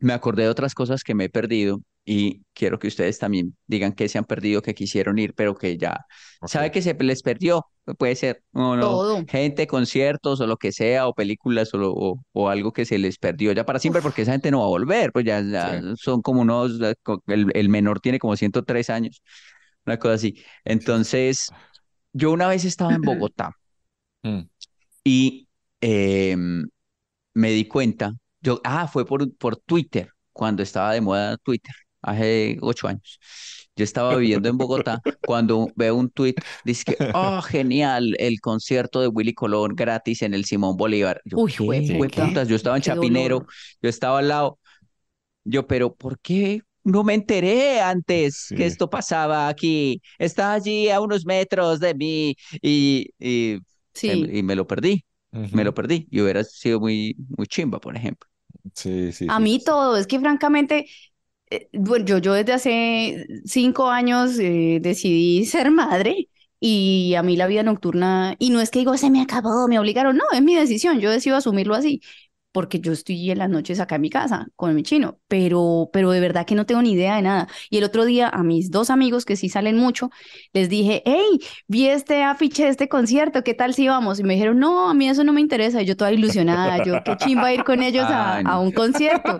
me acordé de otras cosas que me he perdido y quiero que ustedes también digan que se han perdido, que quisieron ir, pero que ya sabe que se les perdió, puede ser no no, gente, conciertos o lo que sea, o películas o, o, algo que se les perdió ya para siempre, porque esa gente no va a volver, pues ya, son como unos, el, menor tiene como 103 años, una cosa así. Entonces, yo una vez estaba en Bogotá mm. y em, me di cuenta yo, ah, fue por, por Twitter, cuando estaba de moda Twitter, hace ocho años. Yo estaba viviendo en Bogotá cuando veo un tweet, dice que, oh, genial, el concierto de Willy Colón gratis en el Simón Bolívar. Uy, ¿qué? Güey, yo estaba en Chapinero, yo estaba al lado. Yo, pero ¿por qué no me enteré antes que esto pasaba aquí? Estaba allí a unos metros de mí y, y, sí. y me lo perdí. Me lo perdí y hubiera sido muy, muy chimba, por ejemplo. A mí todo, es que francamente, eh, yo, yo desde hace cinco años eh, decidí ser madre y a mí la vida nocturna, y no es que digo, se me acabó, me obligaron, no, es mi decisión, yo decido asumirlo así, porque yo estoy en las noches acá en mi casa con mi chino, pero, pero de verdad que no tengo ni idea de nada. Y el otro día a mis dos amigos que sí salen mucho, les dije, hey, vi este afiche de este concierto, ¿qué tal si vamos? Y me dijeron, no, a mí eso no me interesa, yo toda ilusionada, yo qué chimba ir con ellos a, un concierto.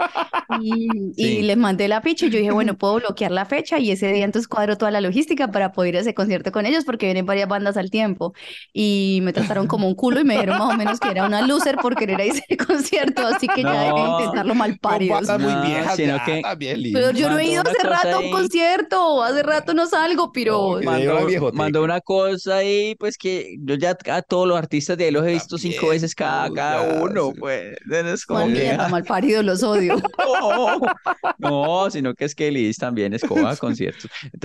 Y, y, les mandé el afiche y yo dije, bueno, puedo bloquear la fecha y ese día entonces cuadro toda la logística para poder ir a ese concierto con ellos porque vienen varias bandas al tiempo. Y me trataron como un culo y me dijeron más o menos que era una loser por querer ir a ese concierto así que ya deben intentarlo mal paridos. No, muy vieja, pero yo no he ido hace rato a un concierto, hace rato no salgo, pero... mandó, una cosa ahí, pues que yo ya a todos los artistas de ahí los he visto cinco veces cada, cada uno, pues. Es como ah. mal, parido, los odio. no, sino que es que Liz también escoja conciertos. Entonces,